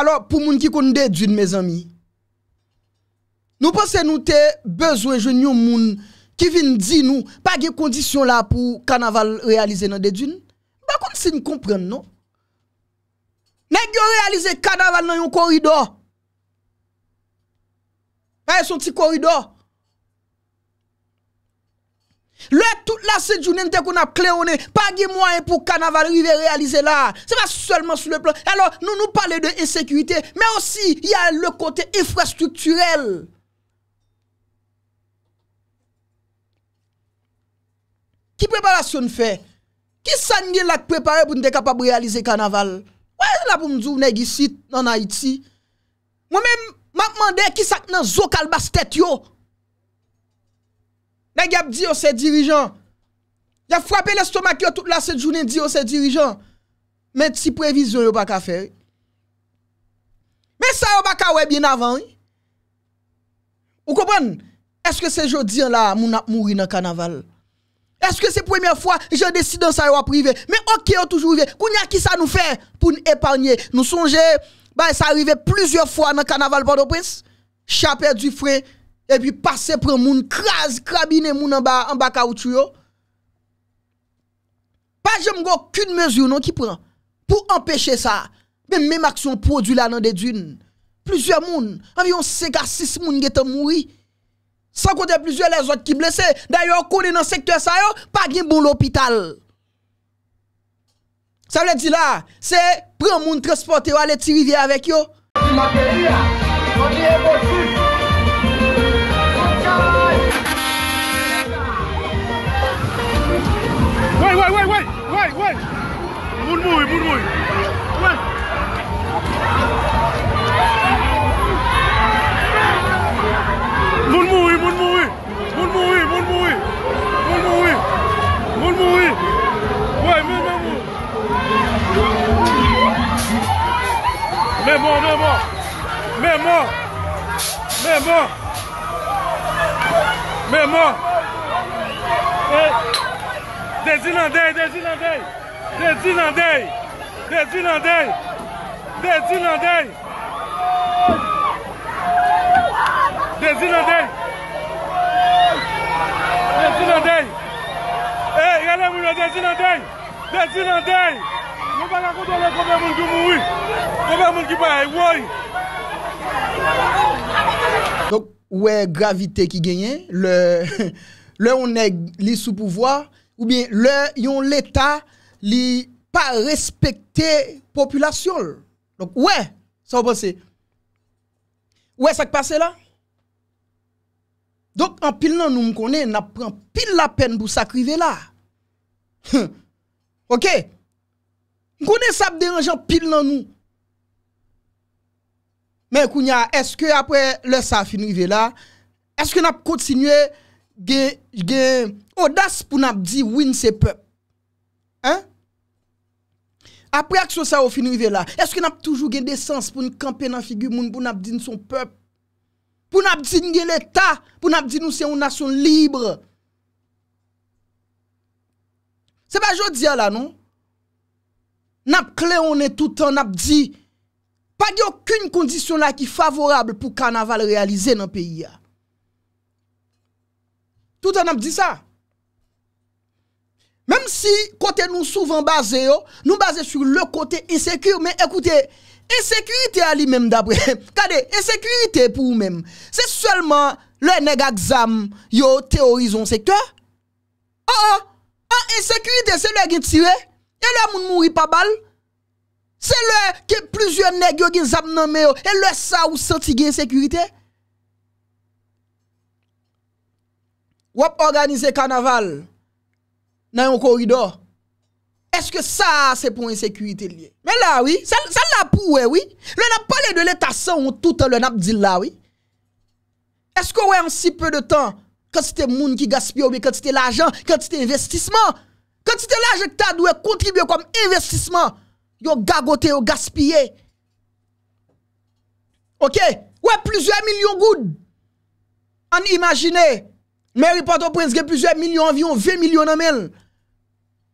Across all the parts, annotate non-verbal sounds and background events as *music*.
alor pou moun ki kon de djoun, me zami, nou pa se nou te bezwe jen yon moun ki vin di nou pa ge kondisyon la pou kanaval realize nan de djoun, ba kon se nou komprende, nou? Ne gyo realize kanaval nan yon korido? Ayo! Ayo son ti korido! Le tout la sejounen te kon ap klerone, pa ge mwen pou kanaval rive realize la. Se va selman sou le plan. Elo nou nou pale de esekwite, me osi ya le kote infrastrukturel. Ki preparasyon fe? Ki san gen lak prepare pou nte kapab realize kanaval? Wè la pou mdou neg isi nan Haiti? Mwen men, man mande ki sak nan zokal bastet yo? Nèg gars a dit oh, c'est dirigeant. Y a frappé l'estomac oh, toute la cette journée dit oh, c'est dirigeant. Mais si prévision yo pas faire. Mais ça yo pas wè bien avant. Vous comprenez Est-ce que c'est jodi là moun a mouri dans carnaval Est-ce que c'est première fois je décide ça yo privé Mais OK yo toujours y a qui ça nous fait pour nous épargner Nous songer bah ça arriver plusieurs fois dans le carnaval Port-au-Prince. Chapeau du frein E pi pase pre moun kras, krabine moun an baka ou tiyo. Pa jem gwo kyun mezyou nou ki pren. Po empèche sa, men menm aksyon produ la nan dedyoun. Plüzyon moun, an viyon seka sis moun getan mouri. San kote plüzyon le zot ki blese. Da yo kone nan sektyo sa yo, pa gen bon l'opital. Sa vle di la, se pre moun transporte yo ale ti vivye avek yo. Me mò Me mò Me mò Me mò De Sinan thèy De Sinan thèy De Sinan thèy De Sinan thèy Mwen pa la kontole komè moun kou moui. Komè moun kou moun kou moui. Donc ouè gravite ki genyen. Le *laughs* ou ne li sou pouvoi. Ou bien le yon l'Etat li pa respekte populasyon. Donc ouè sa wapansi. Ouè sa kpase la? Donc an pil nan nou m konen na pren pil la pen pou sakrive la. *laughs* Ok? Mkounen sa ap deranjan pil nan nou. Men kounya, eske apre lè sa finou i ve la, eske nap kontinue gen odas pou nap di win se pep? Hein? Apre akso sa ou finou i ve la, eske nap toujou gen desans pou nou kampe nan figu moun pou nap din son pep? Pou nap din gen lèta, pou nap din nou se ou nasyon libre? Se pa jò diya la nou? Nous clé on tout le temps pas aucune condition là qui favorable pour carnaval réalisé dans le pays Tout le temps dit ça. Même si côté nous souvent basé nous basé sur le côté insécure mais écoutez insécurité à lui-même d'après. *laughs* Regardez, insécurité pour vous-même. C'est seulement le nèg exam yo théorisons secteur. Oh ah, insécurité c'est le qui tiré. E lè moun mouni pa bal? Se lè ke plouzyon negyo gen zab nanme yo? E lè sa ou sa ti gen sekurite? Wap organize kanaval nan yon korido eske sa se pou ensekurite liye? Men la wii, sa la pou wè wii lè nap pale de lè tasan ou toutan lè nap di la wii eske wè ansi peu de tan kante te moun ki gaspio wè kante te l'ajan, kante te investisman Kan ti te laje ki ta dwe kontribye konm investisman, yo gagote, yo gaspye. Ok, wè, plizwe milyon goud. An imagine, Mary Potter Prince gen plizwe milyon vyon, ve milyon anmel.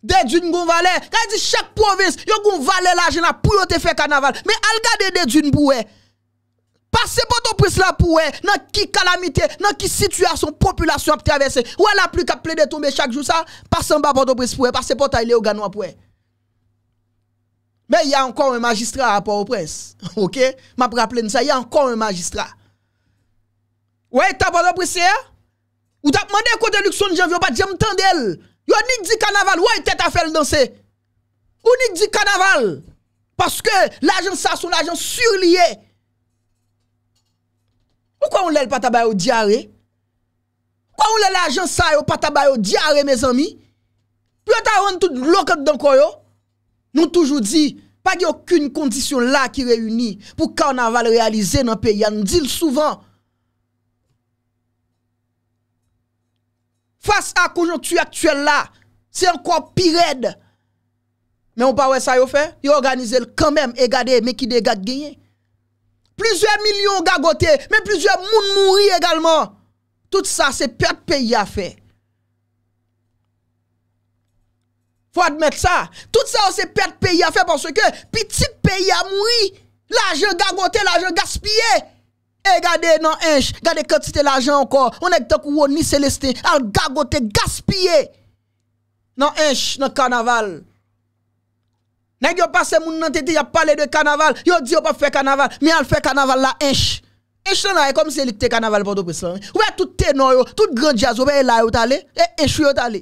De djun goun vale, kan di chak provins, yo goun vale laje la pou yo te fe kanaval. Men al gade de djun pou wè, Pase poto pres la pou we, nan ki kalamite, nan ki situasyon, populasyon ap travese. Ou an la pli ka ple de tombe chak jou sa, pase mba poto pres pou we, pase pota ilè ou gano ap pou we. Men, y a ankon wè magistra ap poto pres. *laughs* Ok? Ma pou rappele ni sa, y a ankon wè magistra. Ou an ta poto pres se? Ou ta mwande kote luk son janvi, ou pa jem tan del. Yo, ni di kanaval, ou an te ta fel dansè? Ou ni di kanaval? Paske la jen sa, son la jen surliye. Ou kwa ou lè l patabay ou diare? Ou kwa ou lè l ajan sa yo patabay ou diare, me zami? Pyo ta yon tout loket dan koyo? Nou toujou di, pa gen yon kyun kondisyon la ki reuni, pou ka ou nan val realize nan peyi, an nou di l souvan. Fas a konjon tuyak tuel la, se an kwa pi red. Men ou pa wey sa yo fe, yon organize l kanmem e gade me ki de gade genye. Plisye milyon gagote, men plisye moun mouri egalman. Tout sa se perte peyi a fe. Fwa admet sa. Tout sa se perte peyi a fe pwanswe ke piti peyi a mouri. Laje gagote, laje gaspye. E gade nan enj, gade kote te laje anko. On ek tok wou ni seleste, al gagote gaspye. Nan enj nan kanaval. Nèk yo pase moun nan tete ya pale de kanaval, yo di yo pa fe kanaval, mè al fe kanaval la enche. Enche nan a, e kom se likte kanaval pote pwesan. Ouè tout tenor yo, tout grandiazo, mè e la yo talè, e enche yo talè.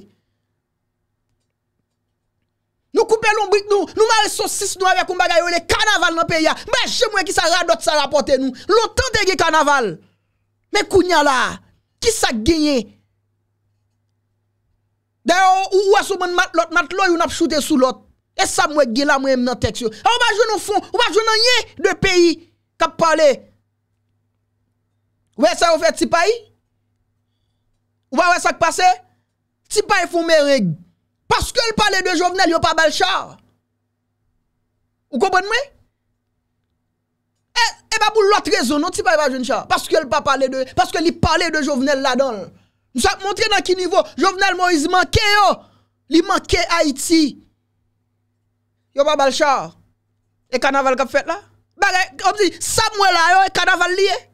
Nou koupe lombrik nou, nou mare sosis nou avè koumbagay yo, le kanaval nan pe ya. Mè jè mwen ki sa radot sa rapote nou, lontan te ge kanaval. Mè kounya la, ki sa genye. Dè yo ou wè sou mèn mat lot, mat lot yon ap choute sou lot. E sa mwen gila mwen mwen teksyon. Ou wajoun nou foun? Ou wajoun nou nye de peyi kap pale? Ou wè sa wè fè tipay? Ou wè wè sa kpase? Tipay foun mè reg. Paske l pale de jovenel, yon pa bal chan. Ou kompon mwen? E, eh, e eh, ba bou lot rezon nou tipay wajoun chan. Paske l pale de jovenel la don. Mwen sa mwontre nan ki nivou? Jovenel mwen izi manke yo. Li manke Haiti. yo pas bal char. Et carnaval qu'a fait là? Bagay, comme dit, Samuel là, yo, et carnaval lié.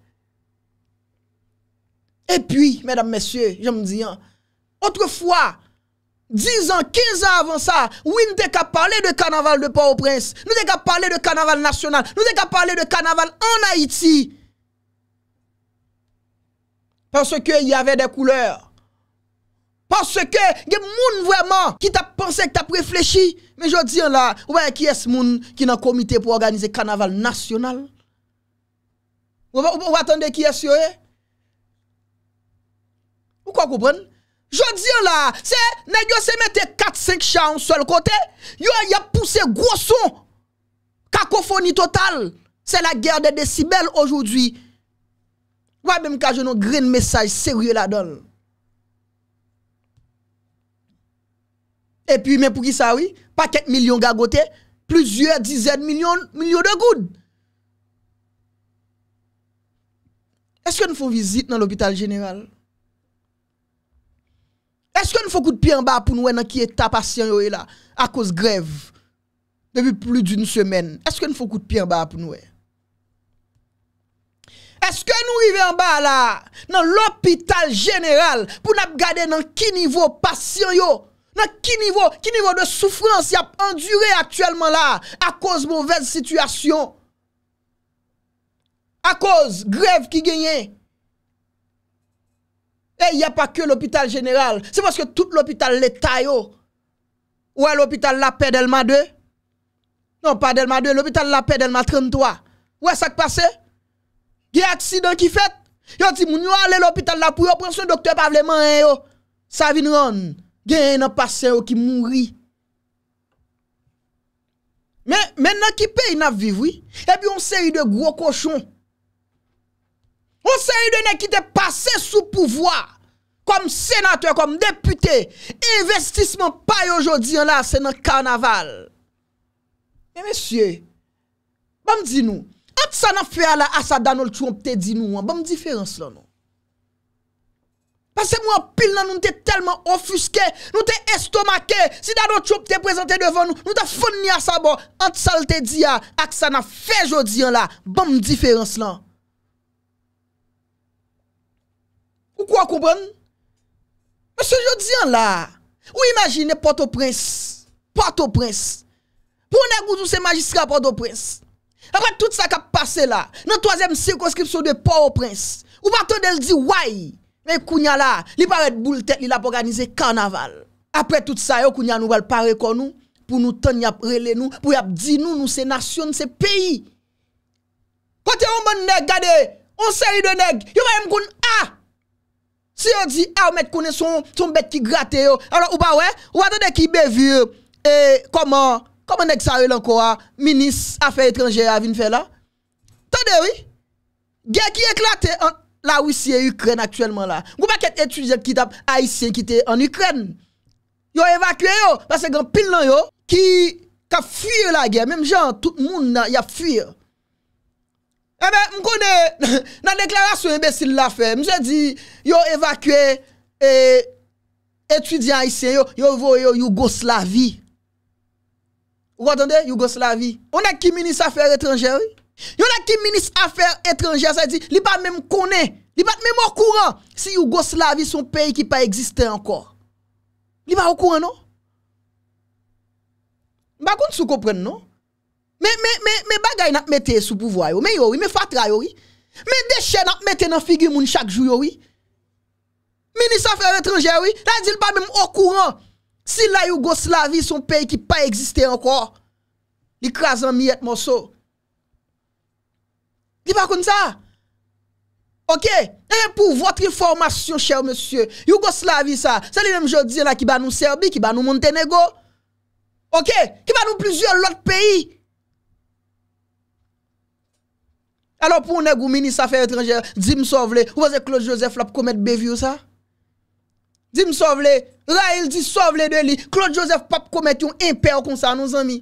Et puis, mesdames, messieurs, je me dis, hein, autrefois, 10 ans, 15 ans avant ça, oui, nous parlé de carnaval de Port-au-Prince, nous pas parlé de carnaval national, nous pas parlé de carnaval en Haïti. Parce il y avait des couleurs. Pansè ke, gen moun vwèman ki ta pensè, ki ta preflèchi. Men jò diyan la, wè kye es moun ki nan komite pou organize kanaval nasyonal. Wè wè atende kye es yoè? Wè kwa koupèn? Jò diyan la, se, nen yo se mette 4-5 chan sou l kote, yo yè pousse grosso. Kakofoni total. Se la ger de decibel oujou di. Wè men kajoun nou green message seriou la donl. E pi men pou ki sa oui, paket milyon gagote, plizye dizen milyon, milyon de goud. Eske nou foun vizit nan l'Hopital General? Eske nou foun kout pi an ba pou nou e nan ki eta pasyon yo e la, a kouz grev, devy pli d'youn semen? Eske nou foun kout pi an ba pou nou e? Eh? Eske nou rive an ba la, nan l'Hopital General, pou nap gade nan ki nivou pasyon yo e? Dans quel niveau, de souffrance y a enduré actuellement là à cause de mauvaise situation? À cause grève qui gagnait? Et eh, il n'y a pas que l'hôpital général. C'est parce que tout l'hôpital l'État, ou est l'hôpital La Paix d'Elma 2? Non, pas d'Elma 2, l'hôpital La Paix d'Elma 33. Où est ça qui passe? Il y a accident qui fait. Yo dit, moun yo aller l'hôpital là pour yo prendre son docteur pas vraiment hein, Ça vient rendre. gen nan pase ou ki mounri. Men nan ki pey nan vivwi, ebi on se yi de gro koshon. On se yi de ne ki te pase sou pouvoi, kom senatè, kom deputè, investisman payo jodi an la, se nan karnaval. E men sye, ban di nou, at sa nan fey ala asa Donald Trump te di nou an, ban di fèrens lan nou. Pase mwen pil nan nou te telman ofuske, nou te estomake, si dan nou tchop te prezante devan nou, nou ta fon ni a sa bo, ant sal te di a, ak sa nan fe jodi an la, bam diferans lan. Ou kwa koubran? Mwen se jodi an la, ou imagine Port-au-Prince, Port-au-Prince, pou ne goutou se magistra Port-au-Prince? Awa tout sa ka pase la, nan toazem sirkonskripso de Port-au-Prince, ou baton del di wai? Mwen kounya la, li paret boulte, li lap organize karnaval. Apre tout sa yo, kounya nou val pare kon nou, pou nou ton yap rele nou, pou yap di nou nou se nasyon, se peyi. Kote yon mwen bon neg gade, on seri de neg, yon vayem koun a! Si yon di a ou met kounen son bet ki grate yo, alo ou ba we, ou vaten de ki bevi yo, e, koman, koman neg saril anko a, minis, afe etranje, a vin fe la? Tande wii? Ge ki eklate an... La wisiye Ukren aktuelman la. Gouba ket etudyen ki tap Aisyen ki te an Ukren. Yo evakwe yo. Basen gen pil nan yo. Ki tap fuyye la gen. Mem jan tout moun nan yap fuyye. Ebe eh mkone nan *laughs* deklarasyon imbesil la fe. Mse di yo evakwe etudyen Aisyen yo. Yo vo yo Yugoslavi. Ou atende? Yugoslavi. Ou nan ki mini safere etranjery? Yon la ki minis afer etranje, sa di li non? ba mèm konè, li ba mèm okouran si Yugoslavi son peyi ki pa egziste ankor. Li ba okouran nou? Ba goun sou kopren nou? Mè bagay nan mète sou pouvwa yo, mè yo yo, mè fatra yo yo, mè deshe nan mète nan figi moun chak jou yo yo. Minis afer etranje yo yo, la di li ba mèm okouran si la Yugoslavi son peyi ki pa egziste ankor. Li krasan mi yet mòso. Ki pa kon sa? Ok? Emen pou vwotri formasyon, chèr monsye, Yugoslavi sa, sa li nem jodi la ki ba nou Serbi, ki ba nou Montenegro, ok? Ki ba nou plizyon lot peyi. Alo pou ou negou mini safè etranger, di msovle, ou wazè Claude Joseph la pou komet bevy ou sa? Di msovle, ra il di sovle de li, Claude Joseph pa pou komet yon imper kon sa, nou zanmi?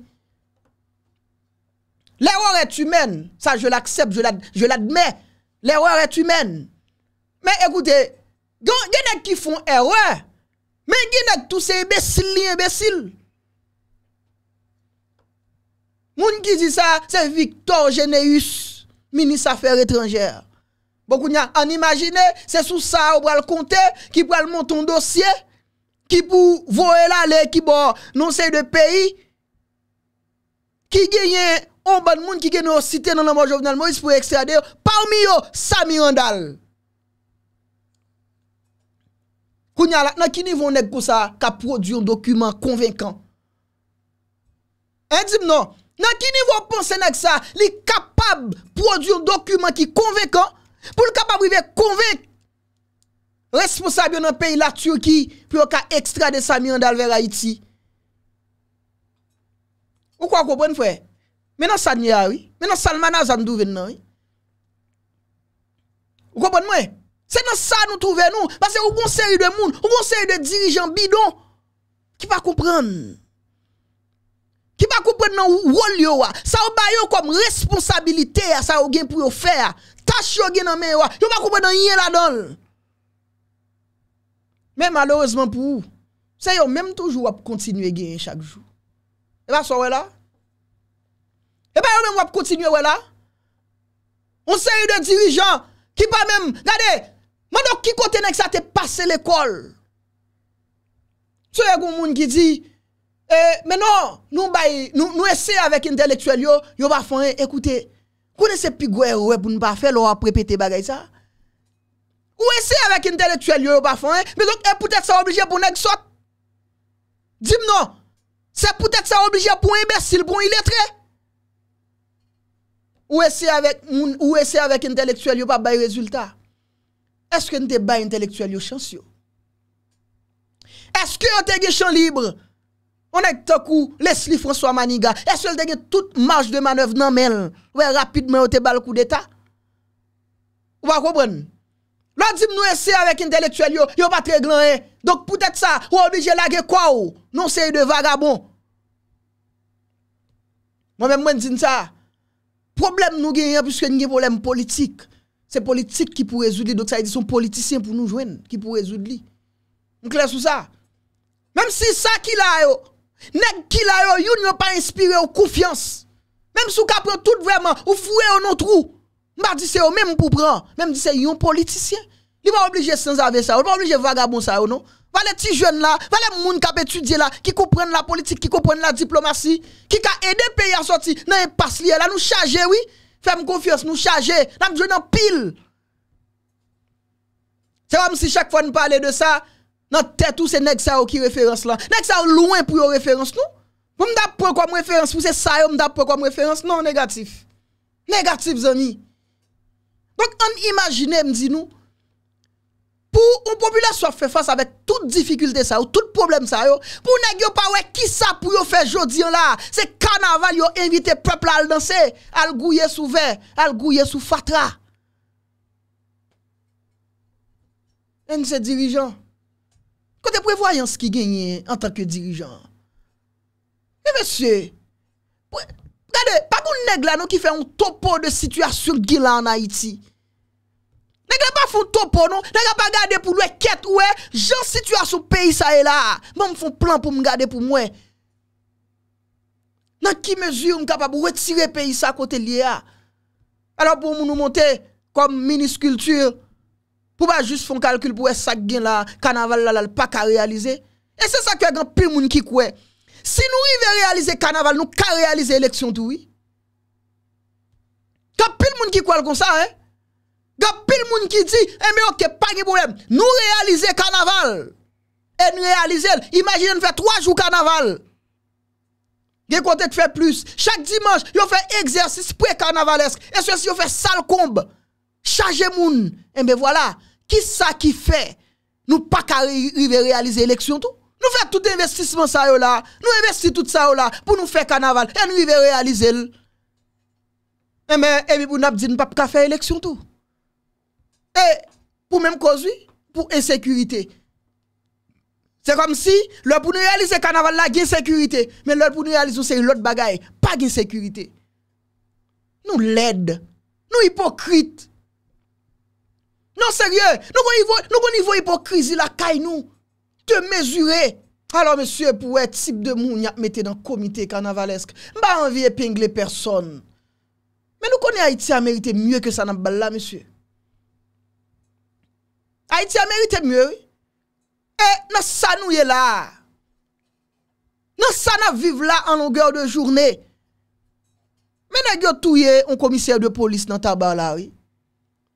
L'erreur est humaine. Ça, je l'accepte, je l'admets. L'erreur est humaine. Mais écoutez, il y en a qui font erreur. Mais il y en a tous ces imbéciles, imbéciles. Moun qui dit ça, c'est Victor Généus, ministre Affaires étrangères. Beaucoup n'y en imaginer, c'est sous ça on va le compter, qui peut le monter un dossier, qui pour voler l'aller, qui bon, non c'est de pays, qui gagne On ban moun ki gen nou site nan naman jovnal mou is pou ekstrade parmi yo Samir Andal. Kou nyala, nan ki nivou nèk kousa ka produ yon dokumen konvekan? Enzim nan, nan ki nivou ponsen nèk sa li kapab produ yon dokumen ki konvekan, pou li kapab pou li ve konvek responsab yo nan peyi la Turki pou yo ka ekstrade Samir Andal vera iti. Ou kwa koupen fwey? Menan sa nyari, menan salmana zandouven nan. Ou konpon mwen? Se nan sa nou trove nou, ba se ou kon seri de moun, ou kon seri de dirijan bidon, ki pa kompran. Ki pa kompran nan ou rol yo wa. Sa ou bayo kom responsabilite ya sa ou gen pou yo fer. Tache yo gen nan men yo wa. Yo pa kompran nan yen la don. Men malouzman pou ou, se yo menm toujou wa pou kontinuye gen chak jou. E ba souwe la? même va continuer là. On série de dirigeants qui pas même, regardez, moi donc qui côté que ça te passé l'école. Tu es un monde qui dit eh, mais non, nous bay nous avec intellectuel yo, yo pas bah, faire eh, écoutez. Connaissez pigoué ouais pour ne pas faire leur prépété bagay ça. Ou essayez avec intellectuel yo pas bah, faire, eh. mais donc eh, peut-être ça oblige pour nek dit Dis-moi non. C'est peut-être ça obligé pour un imbécile, pour illettré. Ou ese avek intelektuel yo pa bay rezultat? Eske nte bay intelektuel yo chans yo? Eske yo tege chan libre? On ek toku Leslie François Maniga Eske yo tege tout marche de manoeuvre nan men Ouwe rapid men ote bal kou deta? Ouwa koubren? Lodzim nou ese avek intelektuel yo Yo pa tre glan en Dok poutet sa Ou obige lage kwa ou Non se yi de vagabon Mwen men mwen zin sa Problème nous gagnons, puisque nous avons problème politique. C'est politique qui peut résoudre. Donc ça, ils sont politiciens pour nous joindre, qui peut résoudre. On clair sur ça. Même si ça qui là, nèg qui là, yo, n'ont pas inspiré la confiance. Même si vous prenez tout vraiment, ou fouez au non trou. M'a dit c'est même pour prendre, même dit c'est un politicien. Il pas obliger sans avoir ça, il pas obliger vagabond ça non. Valè ti jwen la, valè moun kap etudye la, ki koupren la politik, ki koupren la diplomasi, ki ka ede peyi a soti nan yon e pas liye la, nou chaje, oui, fèm konfiyans, nou chaje, nan mwen jwen yon pil. Se wè mwen si chèk fòn mwen pale de sa, nan tèt ou se nèk sa ou ki referans la. Nèk sa ou louen pou yon referans nou. Mwen mwen da pou kwa mwen referans, mwen se sa yon mwen da pou kwa mwen referans, non negatif. Negatif zan mi. Donk an imagine mwen di nou, pou ou populè sa fè fòs avè tout difficultè sa yo, tout problem sa yo, pou neg yo pa wè ki sa pou yo fè jodi an la, se kan aval yo evite pepl al dansè, al gouye sou vè, al gouye sou fatra. En se dirijan, kote prevoyans ki genye an tanke dirijan. E ve se, gade, pa koun neg la nou ki fè un topo de situasyon gila an Haiti, Nèk lè pa foun topo nou, nèk lè pa gade pou lwè ket wè, jan situasyon peyi sa e la, mè m foun plan pou m gade pou mwè. Nan ki mezur m kapab wè tire peyi sa kote lye a? Ano pou m nou monte, kom mini skulptur, pou m a jist foun kalkul pou wè sak gen la, kanaval la lal pa ka realize, e se sa kwe gan pil moun ki kwe. Si nou i ve realize kanaval, nou ka realize eleksyon toui. Ka pil moun ki kwe l kon sa, he? Il pile moun qui dit, eh mais ok, pas de problème. Nous réaliser carnaval. Et nous réaliser, imaginez nous faire trois jours carnaval. Gen kote fait plus. Chaque dimanche, yon fait exercice pré-carnavalesque. Et ceci yon fait salcombe, combe. Charger moun. Et eh, bien voilà. Qui ça qui fait? Nous pas qu'à réaliser l'élection tout. Nous faisons tout investissement ça là. Nous investissons tout ça là pour nous faire carnaval. Et nous réaliser. Eh bien eh, et nous pas fait faire élection tout. E, pou mèm kozwi, pou ensekurite. Se kom si, lò pou nou yalize kanaval la gen sekurite, men lò pou nou yalize ou se yon lòt bagay, pa gen sekurite. Nou led, nou hipokrite. Non serye, nou kon yivo hipokrizi la kay nou, te mezure. Alors, mesye, pou ete sip de moun yap mette dan komite kanavalesk, mba anvi epengle person. Men nou kon yay ti a merite mye ke sanan balla, mesye. Ha iti ame, ite mwere. E, nan sa nou ye la. Nan sa nan vive la an longor de journe. Men e gyo touye un komisye de polis nan tabar la, oui.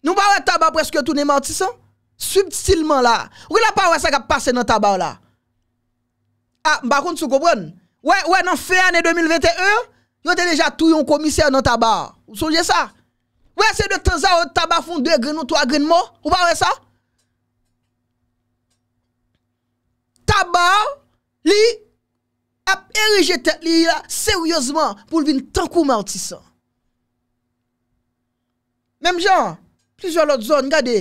Nou bawe tabar preske toune mwati sa? Substileman la. Ou ki la pa wese ka pase nan tabar la? A, mbakoun sou koubron? Ou e nan fe ane 2021, nou te deja touye un komisye nan tabar. Ou sonje sa? Ou e se de tenza ou tabar foun de grene ou to a grene mo? Ou bawe sa? Aba li ap erije tek li la seryosman pou vin tankou martisan Mem jan, plijon lot zon, gade,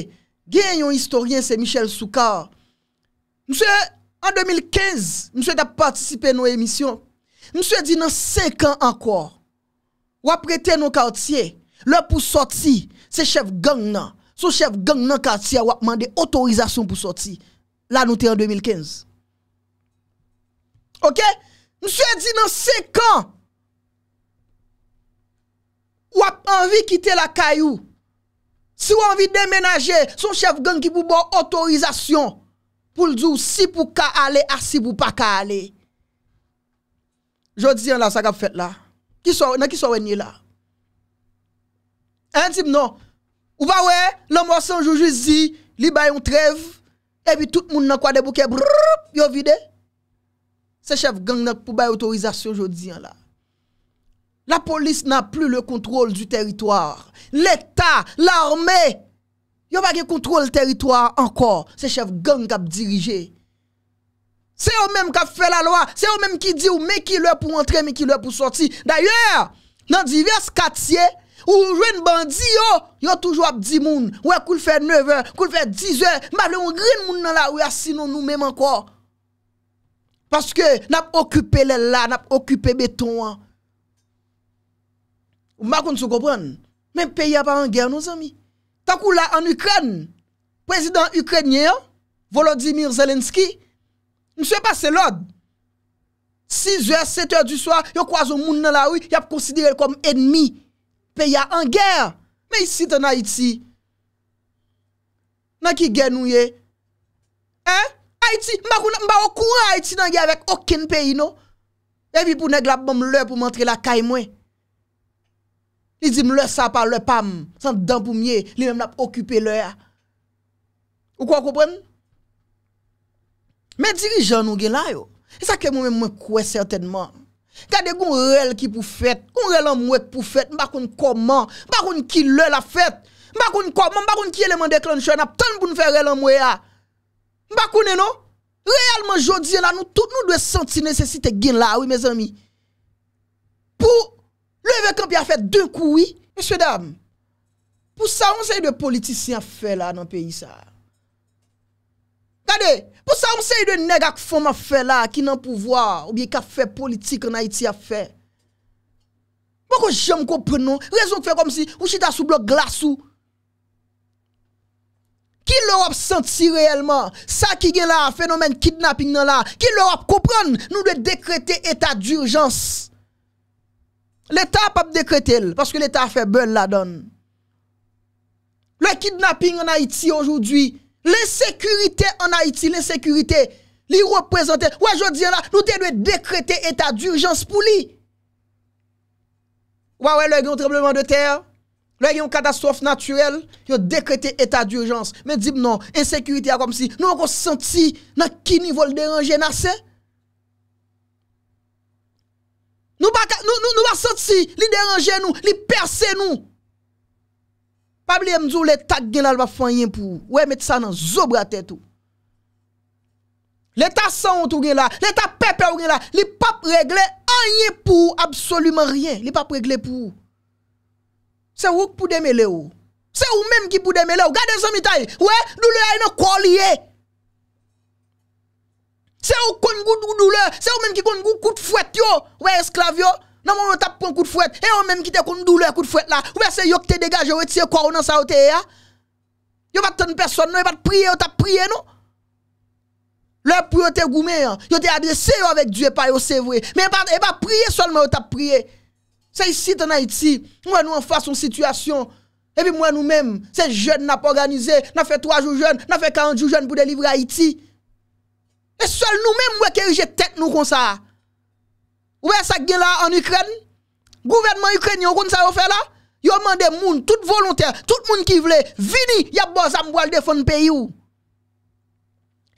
gen yon historien se Michel Soukart Mse, an 2015, mse da patisipe nou emisyon Mse di nan 5 an anko, waprete nou kartye Lopou soti, se chev gang nan So chev gang nan kartye wap mande otorizasyon pou soti La nou te an 2015 Ok, msye di nan sekan, wap anvi kite la kayou, si wap anvi demenaje, son chef gen ki pou bon otorizasyon pou l'dou si pou ka ale a si pou pa ka ale. Jou di yon la, sa ka pou fet la, nan ki sou enye la? En tim non, ou ba we, l'an mwase anjoujou zi, li bayon trev, e bi tout moun nan kwa debouke, brrrr, yo vide. Sechev gang nan pou bay otorizasyon jo diyan la. La polis nan plu le kontrol du teritoar. L'Etat, l'armè, yon pa gen kontrol teritoar ankor. Sechev gang kap dirije. Se yo menm kap fe la loa. Se yo menm ki di ou meki lè pou antre, meki lè pou sorti. D'ayèr, nan divers katye, ou jwen bandi yo, yo toujwa ap di moun. Ouè koul fè 9 an, koul fè 10 an. Mavle, on grin moun nan la ouè, sino nou menm ankor. Paske nap okupe lè la, nap okupe beton an. Ou makon sou kopren. Men pe ya pa an gen nou zami. Takou la an Ukren. Prezident Ukren nye an. Volodymyr Zelenski. Mse passe lòd. 6 ou 7 ou du swa. Yo kwa zo moun nan la ou. Yap konsidere kom enmi. Pe ya an gen. Men isi te na iti. Nan ki gen nou ye. En. Mbakoun mba okou an haiti nan gen avèk okin peyi nou. Evi pou neglap mbom lè pou mantre la kay mwen. Nidim lè sa pa lè pam, san dan pou mye, lè mè mnap okupe lè a. Ou kwa koupren? Mwen dirijan nou gen la yo. E sa ke mwen mwen kouè sertenman. Kade goun rel ki pou fèt, goun rel an mwèk pou fèt, mbakoun koman, mbakoun ki lè la fèt. Mbakoun koman, mbakoun ki eleman deklon chwen ap, ton mboun fè rel an mwè a. Mbakounen nou, realman jodi la nou, tout nou dwe senti nesesite gen la, wè mè zanmi. Pou, leve kampi a fè dwen koui, mswe dam, pou sa ou mse y non? de politisyen a fè la nan peyi sa. Kade, pou sa ou mse y de nega kou fòm a fè la ki nan pouvoa, ou bie ka fè politik nan Haiti a fè. Mwen kon jèm kon pren nou, rezon kon fè kom si, ou chita sou blok glasou. Qui l'Europe si réellement? Ça qui est là, phénomène kidnapping dans là. Qui l'Europe comprend? Nous devons décréter état d'urgence. L'État pas décréter parce que l'État fait belle la donne. Le kidnapping en Haïti aujourd'hui, l'insécurité en Haïti, l'insécurité, li représente. Ouais, je là, nous devons décréter état d'urgence pour lui. Ouais, ouais, le grand tremblement de terre. Lè yon katastrofe natyrel, yon dekrete etat di urjans. Men dib nan, insekurity a kom si. Nou an kon senti nan ki nivou l deranje nan se? Nou an senti li deranje nou, li perse nou. Pabli yon mzou lè tak gen al pa fanyen pou. Ou e met sa nan zo brate tou. Lè ta sant ou gen la, lè ta pepe ou gen la. Li pap regle anyen pou, absolument rien. Li pap regle pou ou. Se ou pou deme le ou. Se ou menm ki pou deme le ou. Gade zan mi tay. Ou e, doule a yon kol ye. Se ou konn gout doule. Se ou menm ki konn gout kout fwet yo. Ou e esklav yo. Nan moun yo tap pon kout fwet. E ou menm ki te konn doule kout fwet la. Ou e se yo kte degaje. Ou e tiye kwa ou nan sa ou te e ya. Yo bat ton person nou. Yo bat priye. Yo tap priye nou. Le priye ou te goumen yon. Yo te adese se yo avek diwe pa yo se vwe. Men e e bat priye sol men yo tap priye. Se yi sit an Haiti, mwen nou an fason situasyon. Epi mwen nou men, se jen nan pa organize, nan fe 3 jou jen, nan fe 40 jou jen pou delivre Haiti. E sol nou men mwen ke yi je tek nou kon sa. Ouwe sa gen la an Ukraine, gouvernement Ukraine yon kon sa yon fe la, yon mande moun, tout volontaire, tout moun ki vle, vini, ya boz ambo al defon peyi ou.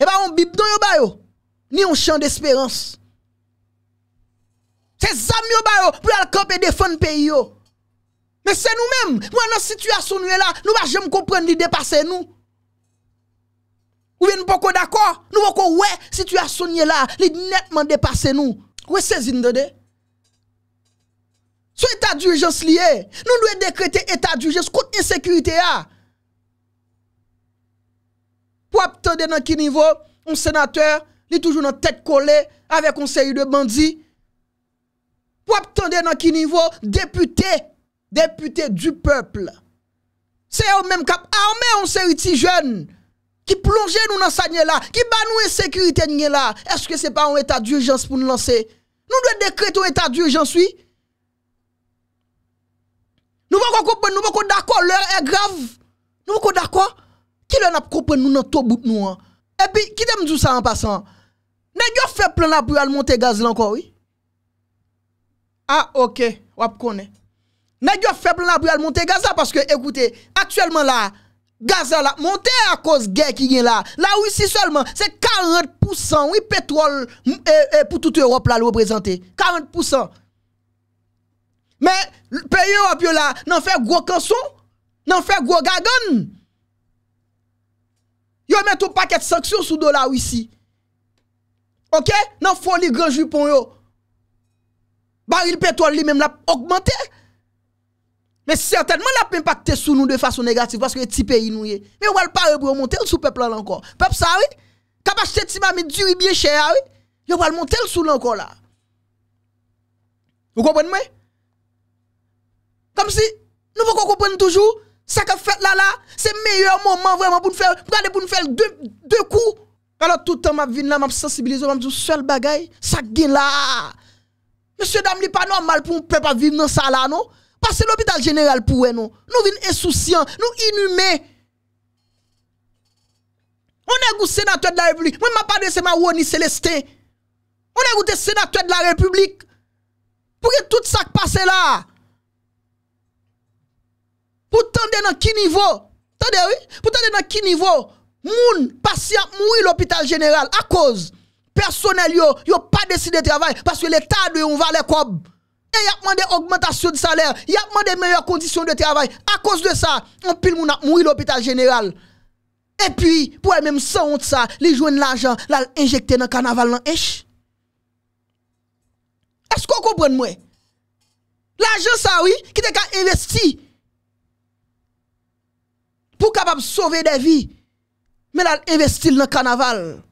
E ba yon bib don yon bayo, ni yon chan de esperans. Se zamyo bayo pou al kap e defon peyo. Me se nou menm, mwen nan si tu a sonye la, nou va jem kompren li depase nou. Ou ven mpoko dako, nou wakon wè si tu a sonye la, li netman depase nou. Wè e se zin do de? Sou etat dirijos li e, nou dwe dekrete etat dirijos kote insekuité a. Pwap te de nan ki nivou, mwen senateur, li toujou nan tet kole, ave konser yu de bandi. Po ap tende nan ki nivou depute, depute du peple. Se yo men kap arme yon seri ti jwen, ki plonje nou nan sa nye la, ki ba nou en sekurite nye la. Eske se pa yon etat d'urjans pou nou lanse? Nou dwe dekrete yon etat d'urjans, oui? Nou bako koupen, nou bako d'akon, lèr è e grave. Nou bako d'akon, ki lè nap koupen nou nan to bout nou an? E pi, ki dèm djou sa an pasan? Nè gyo fè plan la pou al monte gaz lanko, oui? A, ah, ok, wap konen. Ne gyo feblan la pou yal monte Gaza paske, ekoute, aktuelman la, Gaza la, monte a koz gen ki gen la. La ou isi solman, se 40% wipetrol pou tout Europe la loprezenten. 40%. Me, pe yon wap yo la, nan fe gwo kanson, nan fe gwo gagan. Yo met ou paket sanksyon sou do la ou isi. Ok, nan founi granjou pon yo. Ok, baril pétrole lui-même l'a augmenté. Mais certainement l'a impacté sur nous de façon négative parce que petit pays nous est. Mais on va pas remonter sous peuple là encore. Peuple ça oui. Capable de mamie du bien cher ah oui. on va le monter sous là encore là. Vous comprenez moi Comme si nous pas comprendre toujours ça qu'a fait là là, c'est meilleur moment vraiment pour nous faire pour nous faire deux coups. Alors tout le temps m'a vie là m'a sensibiliser m'a dit seul bagaille ça gagne là. Monsie dam li pa normal pou mwen pep aviv nan sa la nou. Pase l'hôpital general pou wè nou. Nou vin esoussian, nou inhumè. Onè gout sénatouè d'la republik. Mwen ma padwè seman wò ni selestè. Onè gout sénatouè d'la republik. Pou kè tout sa k'pase la. Pou tande nan ki nivou. Tande wè? Pou tande nan ki nivou. Moun, pasia, moun l'hôpital general. A kòz. personnel yo pas décidé de travail parce que l'état de on va les cob et y a demandé augmentation de salaire y a demandé meilleures conditions de travail à cause de ça on pile mon a l'hôpital général et puis pour elle même sans honte ça les joindre l'argent la injecté dans le carnaval est-ce qu'on comprend moi l'argent ça oui qui te investi pour capable sauver des vies mais là investir dans carnaval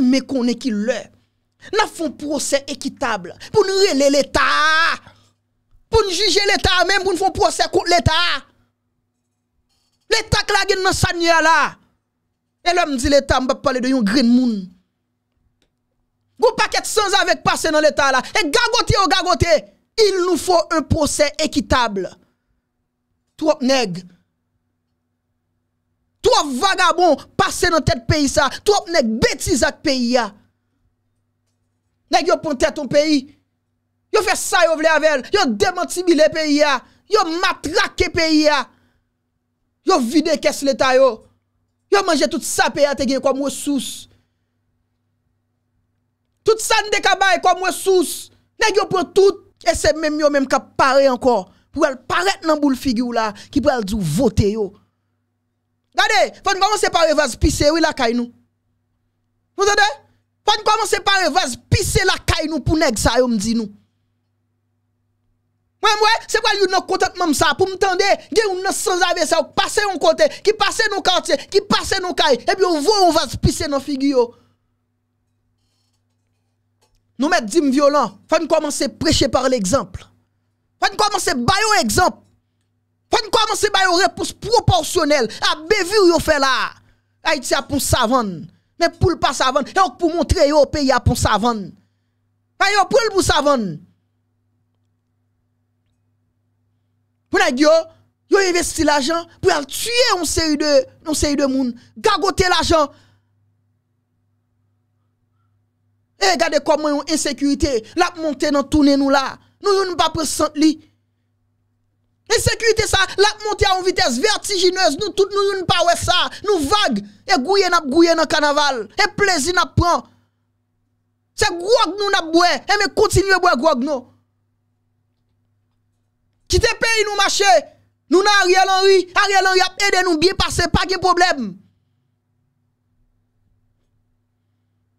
même un est qui le N'a font procès équitable pour nous l'État. Pour nous juger l'État, même pour nous faire procès contre l'État. L'État qui est dans sa là. Et l'homme dit l'État, m'a va parler de yon green moon. pas paquet sans avec passer dans l'État là. Et gagote ou oh, gagote, il nous faut un procès équitable. Trop nègre Tou wap vagabon pase nan tet peyi sa. Tou wap nek betizak peyi ya. Nek yo pon tet ton peyi. Yo fe sa yo vle avel. Yo demantibile peyi ya. Yo matrake peyi ya. Yo vide kes leta yo. Yo manje tout sa peyi a te gen kwa mwesous. Tout sa n dekaba e kwa mwesous. Nek yo pon tout. E se menm yo menm ka pare anko. Pou el paret nan bou l figi ou la. Ki pou el zou vote yo. Regardez, faut commencer par les vase pisser, oui, la caille nous. Vous entendez? Faut commencer par les vase pisser la caille nous pour nèg ça, me dit nous. Ouais moi, c'est quoi le même ça, pour me gen ou dans sans avec ça, passer un côté, qui passe nos quartier, qui passe nos caille. et puis on voit on vase pisser nos figure, Nous mettons violents. violent, faut commencer à prêcher par l'exemple. Faut commencer à bailler exemple. Fèn kwa man se bayo repous proporsyonel. A bevi ou yo fè la. A iti a pou savon. Mè pou l pa savon. E yon pou montre yo peyi a pou savon. A yo pou l pou savon. Pou nan yo, yo investi l ajan. Pou al tuye yon seri de moun. Gagote l ajan. E regade kwa mwen yon insekuité. Lap monte nan toune nou la. Nou yon nou pa presante li. E sekwite sa, la ap monte an vites, vertijinez, nou tout nou yon pa wè sa, nou vag, e gouye nap gouye nan kanaval, e plezi nap pran. Se gwag nou nap bwe, e eh, me kontinwe bwe gwag nou. Kite pe yon nou mache, nou nan Ariel Henry, Ariel Henry ap ede nou biye pase, pa ge problem.